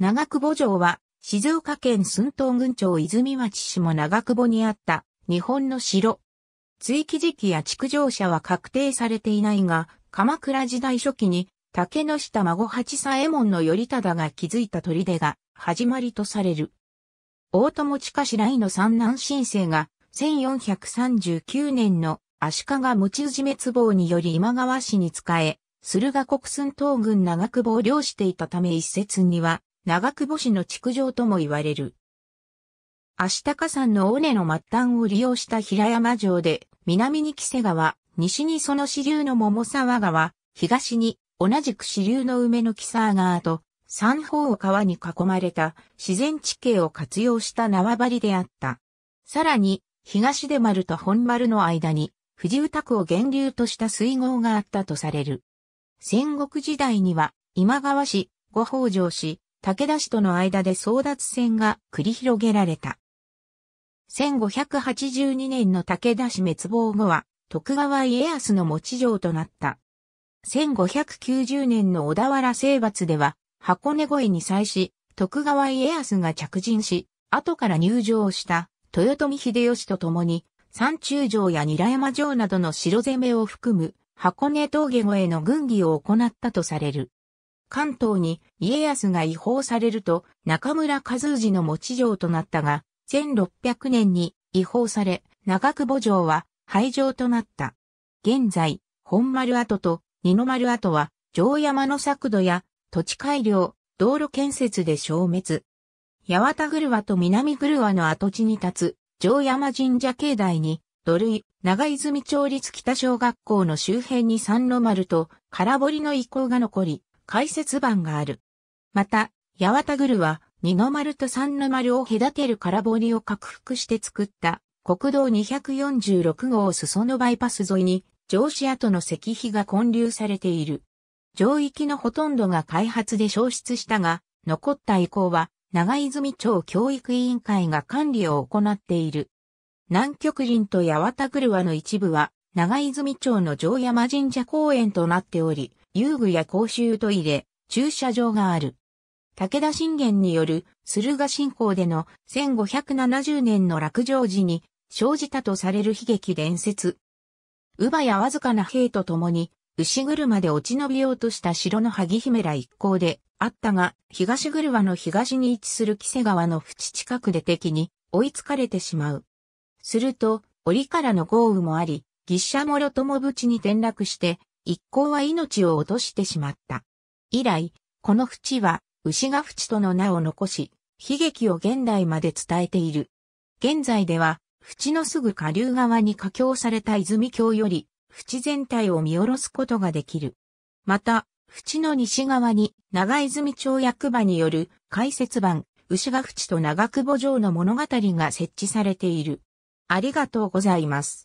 長久保城は、静岡県寸東郡町泉町市も長久保にあった日本の城。追記時期や築城者は確定されていないが、鎌倉時代初期に竹の下孫八左衛門の頼忠が築いた砦が始まりとされる。大友近白井の三男新生が1439年の足利持ち滅亡により今川氏に仕え、駿河国寸東郡長久保を領していたため一説には、長久保市の築城とも言われる。足高山の尾根の末端を利用した平山城で、南に木瀬川、西にその支流の桃沢川、東に同じく支流の梅の木沢川と、三方を川に囲まれた自然地形を活用した縄張りであった。さらに、東出丸と本丸の間に、藤歌区を源流とした水郷があったとされる。戦国時代には、今川氏、五宝城氏、武田氏との間で争奪戦が繰り広げられた。1582年の武田氏滅亡後は、徳川家康の持ち城となった。1590年の小田原征伐では、箱根越えに際し、徳川家康が着陣し、後から入城した豊臣秀吉と共に、山中城や韮山城などの城攻めを含む箱根峠越えの軍議を行ったとされる。関東に家康が違法されると中村和氏の持ち城となったが、1600年に違法され、長久保城は廃城となった。現在、本丸跡と二の丸跡は、城山の作土や土地改良、道路建設で消滅。八幡車と南車の跡地に立つ、城山神社境内に、土塁、長泉町立北小学校の周辺に三の丸と空堀の遺構が残り、解説版がある。また、八幡ルは、二の丸と三の丸を隔てる空堀を拡幅して作った国道246号裾野バイパス沿いに上司跡の石碑が建立されている。上域のほとんどが開発で消失したが、残った遺構は長泉町教育委員会が管理を行っている。南極林と八幡車の一部は長泉町の城山神社公園となっており、遊具や公衆トイレ、駐車場がある。武田信玄による駿河信仰での1570年の落城時に生じたとされる悲劇伝説。乳母やわずかな兵と共に牛車で落ち延びようとした城の萩姫ら一行であったが、東車の東に位置する木瀬川の淵近くで敵に追いつかれてしまう。すると、折からの豪雨もあり、牛車もろとも淵に転落して一行は命を落としてしまった。以来、この淵は、牛ヶ淵との名を残し、悲劇を現代まで伝えている。現在では、淵のすぐ下流側に架橋された泉橋より、淵全体を見下ろすことができる。また、淵の西側に、長泉町役場による解説版、牛ヶ淵と長久保城の物語が設置されている。ありがとうございます。